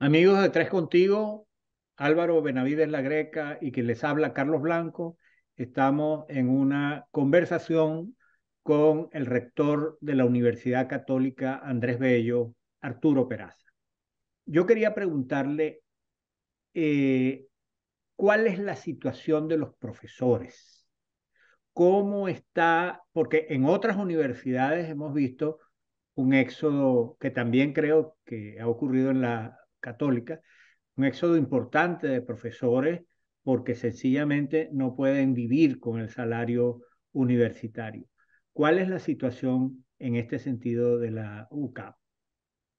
Amigos de Tres Contigo, Álvaro Benavides La Greca y que les habla Carlos Blanco, estamos en una conversación con el rector de la Universidad Católica Andrés Bello, Arturo Peraza. Yo quería preguntarle eh, cuál es la situación de los profesores, cómo está, porque en otras universidades hemos visto un éxodo que también creo que ha ocurrido en la católica, un éxodo importante de profesores porque sencillamente no pueden vivir con el salario universitario. ¿Cuál es la situación en este sentido de la UCAP?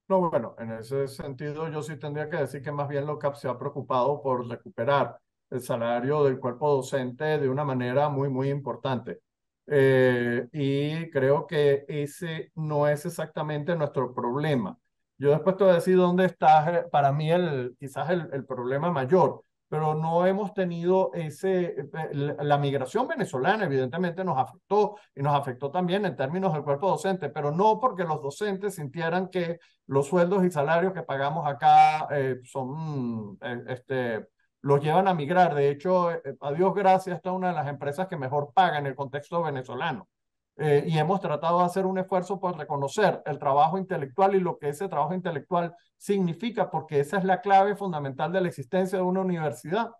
No, bueno, en ese sentido yo sí tendría que decir que más bien la UCAP se ha preocupado por recuperar el salario del cuerpo docente de una manera muy, muy importante. Eh, y creo que ese no es exactamente nuestro problema. Yo después te voy a decir dónde está eh, para mí el, quizás el, problema mayor, pero no hemos tenido ese, eh, eh, la migración venezolana evidentemente nos afectó y nos afectó también en términos del cuerpo docente, pero no porque los docentes sintieran que los sueldos y salarios que pagamos acá son, este, los llevan a migrar. De hecho, a Dios gracias, esta es una de las empresas que mejor paga en el contexto venezolano. Eh, y hemos tratado de hacer un esfuerzo por reconocer el trabajo intelectual y lo que ese trabajo intelectual significa, porque esa es la clave fundamental de la existencia de una universidad.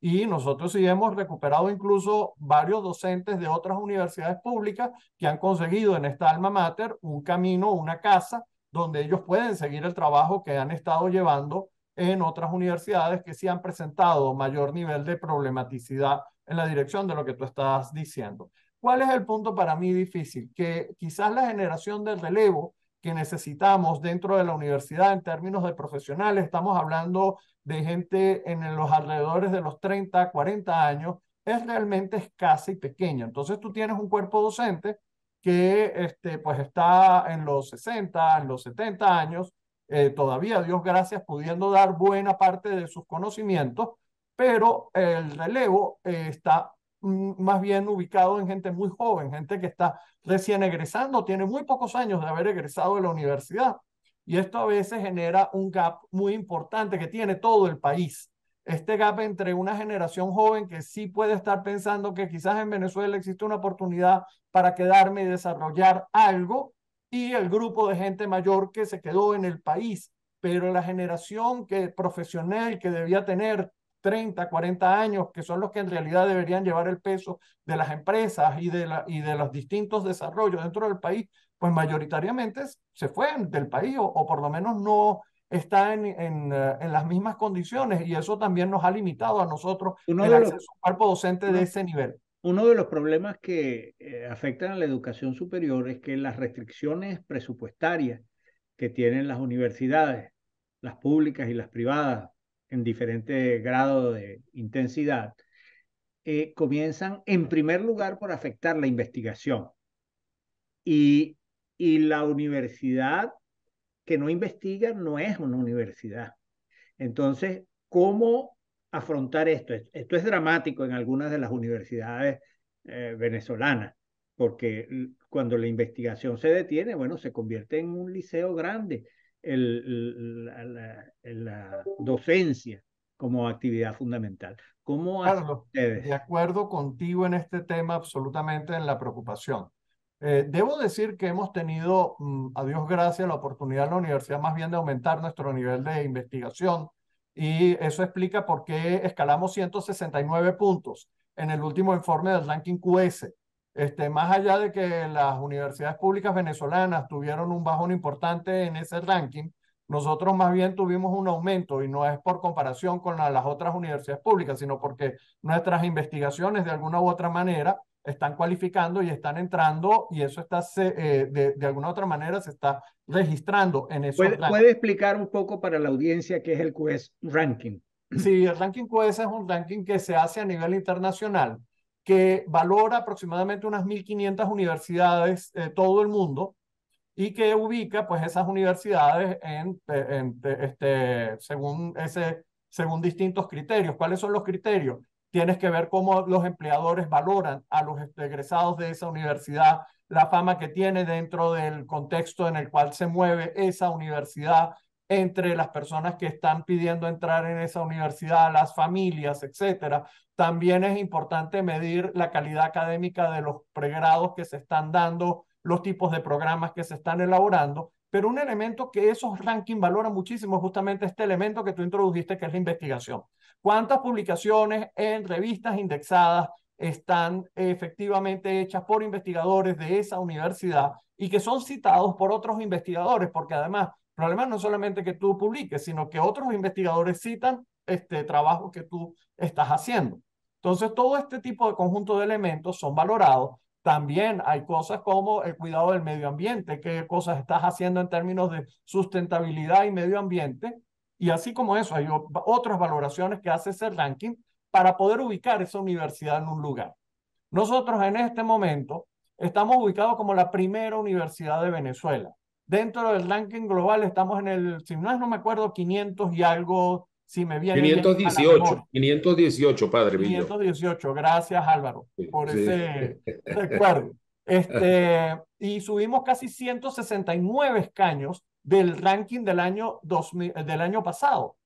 Y nosotros sí hemos recuperado incluso varios docentes de otras universidades públicas que han conseguido en esta alma mater un camino, una casa, donde ellos pueden seguir el trabajo que han estado llevando en otras universidades que sí han presentado mayor nivel de problematicidad en la dirección de lo que tú estás diciendo. ¿Cuál es el punto para mí difícil? Que quizás la generación del relevo que necesitamos dentro de la universidad en términos de profesionales, estamos hablando de gente en los alrededores de los 30, 40 años, es realmente escasa y pequeña. Entonces tú tienes un cuerpo docente que este, pues está en los 60, en los 70 años, eh, todavía, Dios gracias, pudiendo dar buena parte de sus conocimientos, pero el relevo eh, está más bien ubicado en gente muy joven, gente que está recién egresando, tiene muy pocos años de haber egresado de la universidad. Y esto a veces genera un gap muy importante que tiene todo el país. Este gap entre una generación joven que sí puede estar pensando que quizás en Venezuela existe una oportunidad para quedarme y desarrollar algo, y el grupo de gente mayor que se quedó en el país. Pero la generación que profesional que debía tener 30, 40 años, que son los que en realidad deberían llevar el peso de las empresas y de, la, y de los distintos desarrollos dentro del país, pues mayoritariamente se fue del país o, por lo menos no está eh, en, las mismas condiciones y eso también nos ha limitado a nosotros uno el acceso al cuerpo docente de ese nivel. Uno de los problemas que eh, afectan a la educación superior es que las restricciones presupuestarias que tienen las universidades, las públicas y las privadas, en diferente grado de intensidad, eh, comienzan en primer lugar por afectar la investigación. Y, la universidad que no investiga no es una universidad. Entonces, ¿cómo afrontar esto? Esto es dramático en algunas de las universidades eh, venezolanas, porque cuando la investigación se detiene, bueno, se convierte en un liceo grande la, docencia como actividad fundamental. ¿Cómo hacen ustedes? De acuerdo contigo en este tema, absolutamente en la preocupación. Eh, debo decir que hemos tenido, mm, a Dios gracias, la oportunidad en la universidad más bien de aumentar nuestro nivel de investigación y eso explica por qué escalamos 169 puntos en el último informe del ranking QS este, más allá de que las universidades públicas venezolanas tuvieron un bajón importante en ese ranking, nosotros más bien tuvimos un aumento y no es por comparación con las otras universidades públicas, sino porque nuestras investigaciones de alguna u otra manera están cualificando y están entrando y eso está eh, de, alguna u otra manera se está registrando en eso. ¿Puede, ¿Puede, explicar un poco para la audiencia qué es el QS e Ranking? Sí, el Ranking QS e es un ranking que se hace a nivel internacional que valora aproximadamente unas 1.500 universidades de eh, todo el mundo y que ubica pues esas universidades eh, en, este, según, ese, según distintos criterios. ¿Cuáles son los criterios? Tienes que ver cómo los empleadores valoran a los egresados de esa universidad, la fama que tiene dentro del contexto en el cual se mueve esa universidad, entre las personas que están pidiendo entrar en esa universidad, las familias, etcétera. También es importante medir la calidad académica de los pregrados que se están dando, los tipos de programas que se están elaborando, pero un elemento que esos rankings valoran muchísimo es justamente este elemento que tú introdujiste, que es la investigación. ¿Cuántas publicaciones en revistas indexadas están efectivamente hechas por investigadores de esa universidad y que son citados por otros investigadores? Porque además el problema no solamente que tú publiques, sino que otros investigadores citan este trabajo que tú estás haciendo. Entonces, todo este tipo de conjunto de elementos son valorados. También hay cosas como el cuidado del medio ambiente, qué cosas estás haciendo en términos de sustentabilidad y medio ambiente. Y así como eso, hay otras valoraciones que hace ese ranking para poder ubicar esa universidad en un lugar. Nosotros en este momento estamos ubicados como la primera universidad de Venezuela dentro del ranking global estamos en el, si no, no me acuerdo, 500 y algo, si me viene. 518, 518, padre. 518, gracias Álvaro por ese recuerdo. Este, y subimos casi 169 escaños del ranking del año, del año pasado.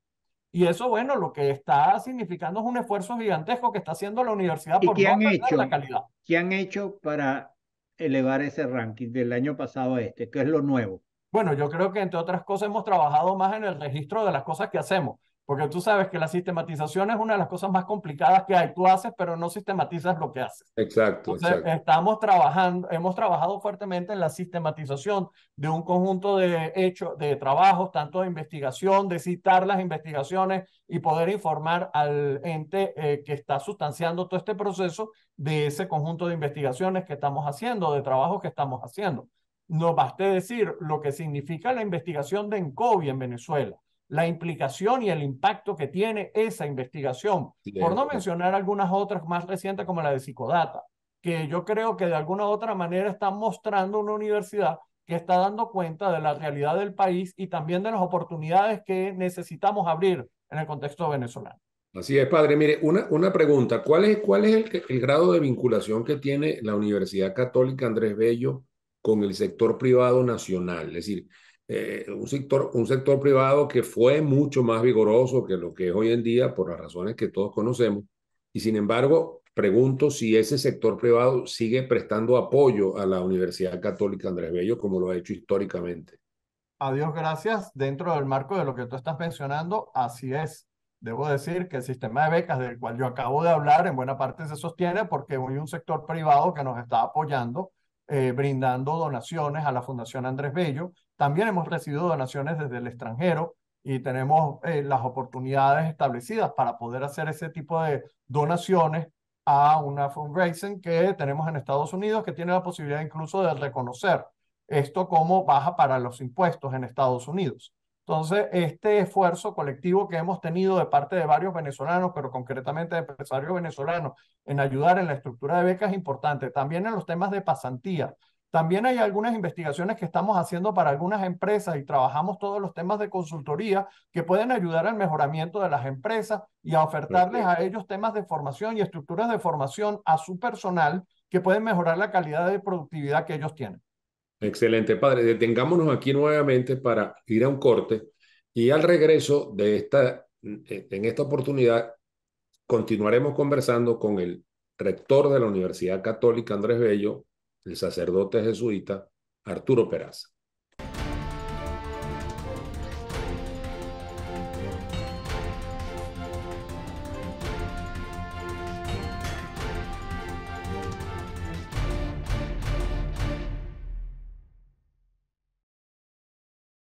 Y eso, bueno, lo que está significando es un esfuerzo gigantesco que está haciendo la universidad por no han hecho, la calidad. ¿Qué han hecho para elevar ese ranking del año pasado a este? ¿Qué es lo nuevo? Bueno, yo creo que entre otras cosas hemos trabajado más en el registro de las cosas que hacemos. Porque tú sabes que la sistematización es una de las cosas más complicadas que hay. Tú haces, pero no sistematizas lo que haces. Exacto. estamos trabajando, hemos trabajado fuertemente en la sistematización de un conjunto de hechos, de trabajos, tanto de investigación, de citar las investigaciones y poder informar al ente eh, que está sustanciando todo este proceso de ese conjunto de investigaciones que estamos haciendo, de trabajos que estamos haciendo. No baste decir lo que significa la investigación de ENCOVI en Venezuela la implicación y el impacto que tiene esa investigación, por no mencionar algunas otras más recientes como la de Psicodata, que yo creo que de alguna u otra manera está mostrando una universidad que está dando cuenta de la realidad del país y también de las oportunidades que necesitamos abrir en el contexto venezolano. Así es, padre. Mire, una, una pregunta. ¿Cuál es, cuál es el, el grado de vinculación que tiene la Universidad Católica Andrés Bello con el sector privado nacional? Es decir, eh, un, sector, un sector privado que fue mucho más vigoroso que lo que es hoy en día por las razones que todos conocemos. Y sin embargo, pregunto si ese sector privado sigue prestando apoyo a la Universidad Católica Andrés Bello como lo ha hecho históricamente. Adiós, gracias, dentro del marco de lo que tú estás mencionando, así es. Debo decir que el sistema de becas del cual yo acabo de hablar en buena parte se sostiene porque hay un sector privado que nos está apoyando, eh, brindando donaciones a la Fundación Andrés Bello también hemos recibido donaciones desde el extranjero y tenemos eh, las oportunidades establecidas para poder hacer ese tipo de donaciones a una fundraising que tenemos en Estados Unidos, que tiene la posibilidad incluso de reconocer esto como baja para los impuestos en Estados Unidos. Entonces, este esfuerzo colectivo que hemos tenido de parte de varios venezolanos, pero concretamente de empresarios venezolanos, en ayudar en la estructura de becas es importante. También en los temas de pasantía. También hay algunas investigaciones que estamos haciendo para algunas empresas y trabajamos todos los temas de consultoría que pueden ayudar al mejoramiento de las empresas y a ofertarles a ellos temas de formación y estructuras de formación a su personal que pueden mejorar la calidad de productividad que ellos tienen. Excelente, padre. Detengámonos aquí nuevamente para ir a un corte y al regreso de esta, en esta oportunidad, continuaremos conversando con el rector de la Universidad Católica, Andrés Bello, el sacerdote jesuita Arturo Peraza.